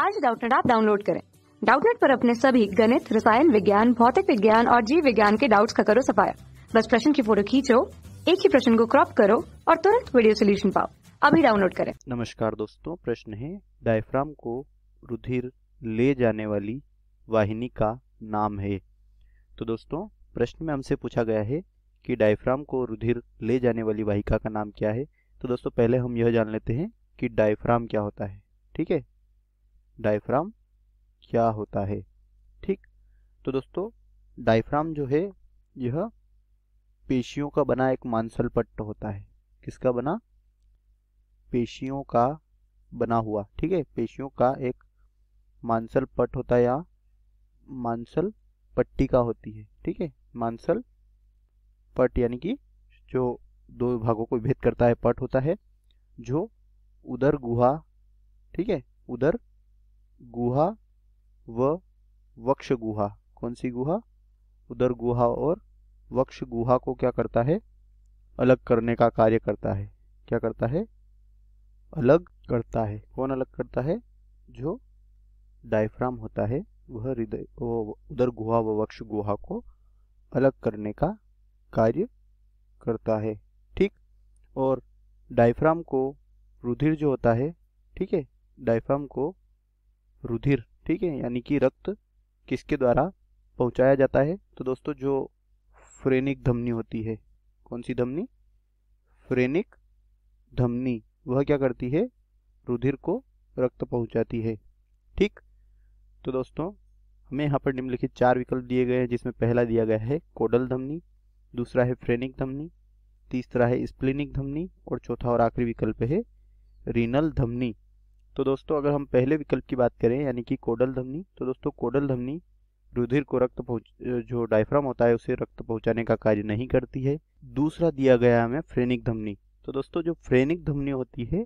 आज डाउटनेट आप डाउनलोड करें डाउटनेट पर अपने सभी गणित रसायन विज्ञान भौतिक विज्ञान और जीव विज्ञान के डाउट्स का करो सफाया बस प्रश्न की फोटो खींचो एक ही प्रश्न को क्रॉप करो और तुरंत वीडियो सोल्यूशन पाओ अभी डाउनलोड करें नमस्कार दोस्तों प्रश्न है डायफ्राम को रुधिर ले जाने वाली वाहिनी का नाम है तो दोस्तों प्रश्न में हमसे पूछा गया है कि डायफ्राम को रुधिर ले जाने वाली वाहिका का नाम क्या है तो दोस्तों पहले हम यह जान लेते हैं कि डायफ्राम क्या होता है ठीक है डायफ्राम क्या होता है ठीक तो दोस्तों डायफ्राम जो है यह पेशियों का बना एक मांसल पट्ट होता है किसका बना पेशियों का बना हुआ ठीक है पेशियों का एक मांसल पट होता है या मांसल पट्टी का होती है ठीक है मांसल पट यानी कि जो दो भागों को विभेद करता है पट होता है जो उधर गुहा ठीक है उधर गुहा व वक्ष गुहा कौन सी गुहा उधर गुहा और वक्ष गुहा को क्या करता है अलग करने का कार्य करता है क्या करता है अलग करता है कौन अलग करता है जो डायफ्राम होता है वह हृदय उधर गुहा व वक्ष गुहा को अलग करने का कार्य करता है ठीक और डायफ्राम को रुधिर जो होता है ठीक है डायफ्राम को रुधिर ठीक है यानी कि रक्त किसके द्वारा पहुंचाया जाता है तो दोस्तों जो फ्रेनिक धमनी होती है कौन सी धमनी फ्रेनिक धमनी वह क्या करती है रुधिर को रक्त पहुंचाती है ठीक तो दोस्तों हमें यहाँ पर निम्नलिखित चार विकल्प दिए गए हैं जिसमें पहला दिया गया है कोडल धमनी दूसरा है फ्रेनिक धमनी तीसरा है स्प्लिनिक धमनी और चौथा और आखिरी विकल्प है रीनल धमनी तो दोस्तों अगर हम पहले विकल्प की बात करें यानी कि कोडल धमनी तो दोस्तों कोडल धमनी रुधिर को रक्त पहुँच जो डायफ्राम होता है उसे रक्त पहुँचाने का कार्य नहीं करती है दूसरा दिया गया हमें फ्रेनिक धमनी तो दोस्तों जो फ्रेनिक धमनी होती है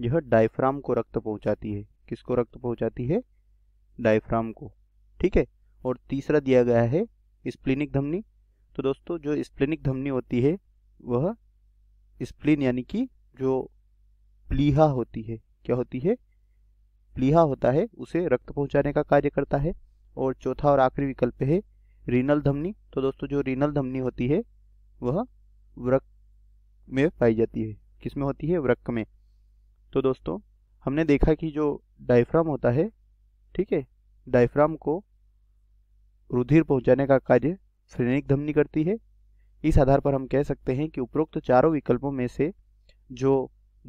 यह डायफ्राम को रक्त पहुँचाती है किसको रक्त पहुँचाती है डायफ्राम को ठीक है और तीसरा दिया गया है स्प्लिनिक धमनी तो दोस्तों जो स्प्लिनिक धमनी होती है वह स्प्लिन यानी कि जो प्लीहा होती है क्या होती है प्लीहा होता है उसे रक्त पहुंचाने का कार्य करता है और चौथा और आखिरी विकल्प है रीनल धमनी तो दोस्तों जो रीनल धमनी होती है वह वृक में पाई जाती है किसमें होती है वृक में तो दोस्तों हमने देखा कि जो डायफ्राम होता है ठीक है डायफ्राम को रुधिर पहुंचाने का कार्य फ्रेनिक धमनी करती है इस आधार पर हम कह सकते हैं कि उपरोक्त चारों विकल्पों में से जो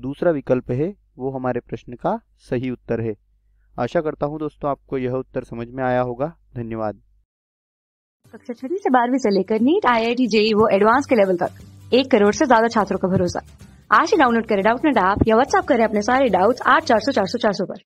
दूसरा विकल्प है वो हमारे प्रश्न का सही उत्तर है आशा करता हूँ दोस्तों आपको यह उत्तर समझ में आया होगा धन्यवाद कक्षा छठी से बारहवीं से लेकर NEET I I T JEE वो एडवांस के लेवल तक एक करोड़ से ज्यादा छात्रों का भरोसा आज ही डाउनलोड करें डाउट नेट ऐप या व्हाट्सअप करें अपने सारे डाउट्स आठ चार सौ चार सौ चार सौ पर